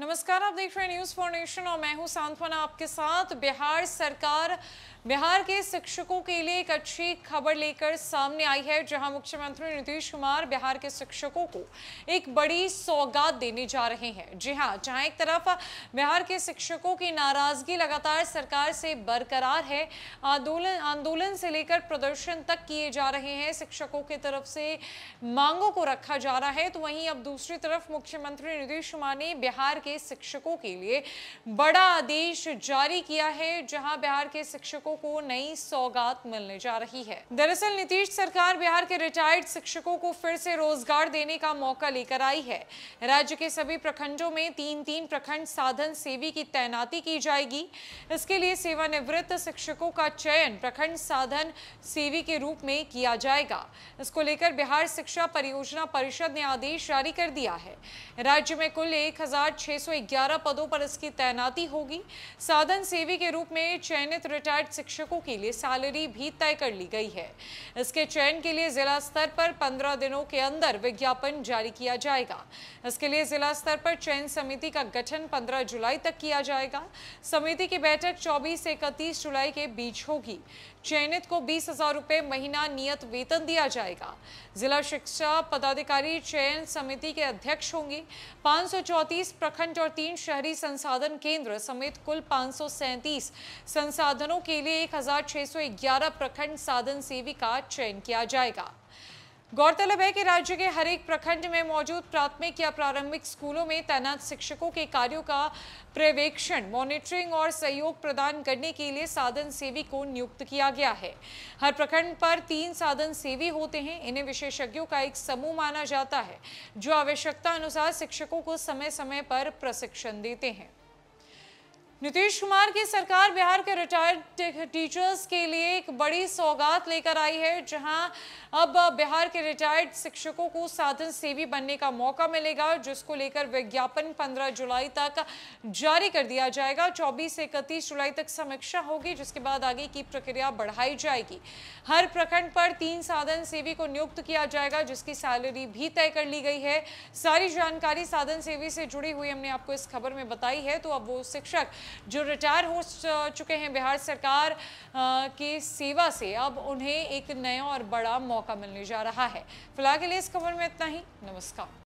नमस्कार आप देख रहे हैं न्यूज़ फॉर नेशन और मैं हूं सांत्वना आपके साथ बिहार सरकार बिहार के शिक्षकों के लिए एक अच्छी खबर लेकर सामने आई है जहां मुख्यमंत्री नीतीश कुमार बिहार के शिक्षकों को एक बड़ी सौगात देने जा रहे हैं जी हां जहां एक तरफ बिहार के शिक्षकों की नाराजगी लगातार सरकार से बरकरार है आंदोलन आंदोलन से लेकर प्रदर्शन तक किए जा रहे हैं शिक्षकों की तरफ से मांगों को रखा जा रहा है तो वहीं अब दूसरी तरफ मुख्यमंत्री नीतीश कुमार ने बिहार के शिक्षकों के लिए बड़ा आदेश जारी किया है जहां बिहार के शिक्षकों को नई सौगात मिलने जा रही है दरअसल नीतीश सरकार बिहार के रिटायर्ड शिक्षकों को फिर से रोजगार देने का मौका लेकर आई है राज्य के सभी प्रखंडों में तीन तीन प्रखंड साधन सेवी की तैनाती की जाएगी इसके लिए सेवानिवृत्त शिक्षकों का चयन प्रखंड साधन सेवी के रूप में किया जाएगा इसको लेकर बिहार शिक्षा परियोजना परिषद ने आदेश जारी कर दिया है राज्य में कुल एक हजार छह 611 पदों पर इसकी तैनाती होगी साधन सेवी के रूप में चयनित रिटायर्ड शिक्षकों के लिए सैलरी भी तय कर ली गई है इसके चयन के लिए जिला स्तर पर 15 दिनों के अंदर विज्ञापन जारी किया जाएगा इसके लिए जिला स्तर पर चयन समिति का गठन 15 जुलाई तक किया जाएगा समिति की बैठक चौबीस से इकतीस जुलाई के बीच होगी चयनित को बीस हजार रुपये महीना नियत वेतन दिया जाएगा जिला शिक्षा पदाधिकारी चयन समिति के अध्यक्ष होंगे पांच प्रखंड उपखंड और तीन शहरी संसाधन केंद्र समेत कुल पाँच संसाधनों के लिए 1611 प्रखंड साधन सेवी का चयन किया जाएगा गौरतलब है कि राज्य के हर एक प्रखंड में मौजूद प्राथमिक या प्रारंभिक स्कूलों में तैनात शिक्षकों के कार्यों का पर्यवेक्षण मॉनिटरिंग और सहयोग प्रदान करने के लिए साधन सेवी को नियुक्त किया गया है हर प्रखंड पर तीन साधन सेवी होते हैं इन्हें विशेषज्ञों का एक समूह माना जाता है जो आवश्यकता अनुसार शिक्षकों को समय समय पर प्रशिक्षण देते हैं नीतीश कुमार की सरकार बिहार के रिटायर्ड टीचर्स के लिए एक बड़ी सौगात लेकर आई है जहां अब बिहार के रिटायर्ड शिक्षकों को साधन सेवी बनने का मौका मिलेगा जिसको लेकर विज्ञापन 15 जुलाई तक जारी कर दिया जाएगा 24 से इकतीस जुलाई तक समीक्षा होगी जिसके बाद आगे की प्रक्रिया बढ़ाई जाएगी हर प्रखंड पर तीन साधन सेवी को नियुक्त किया जाएगा जिसकी सैलरी भी तय कर ली गई है सारी जानकारी साधन सेवी से जुड़ी हुई हमने आपको इस खबर में बताई है तो अब वो शिक्षक जो रिटायर हो चुके हैं बिहार सरकार की सेवा से अब उन्हें एक नया और बड़ा मौका मिलने जा रहा है फिलहाल के लिए इस खबर में इतना ही नमस्कार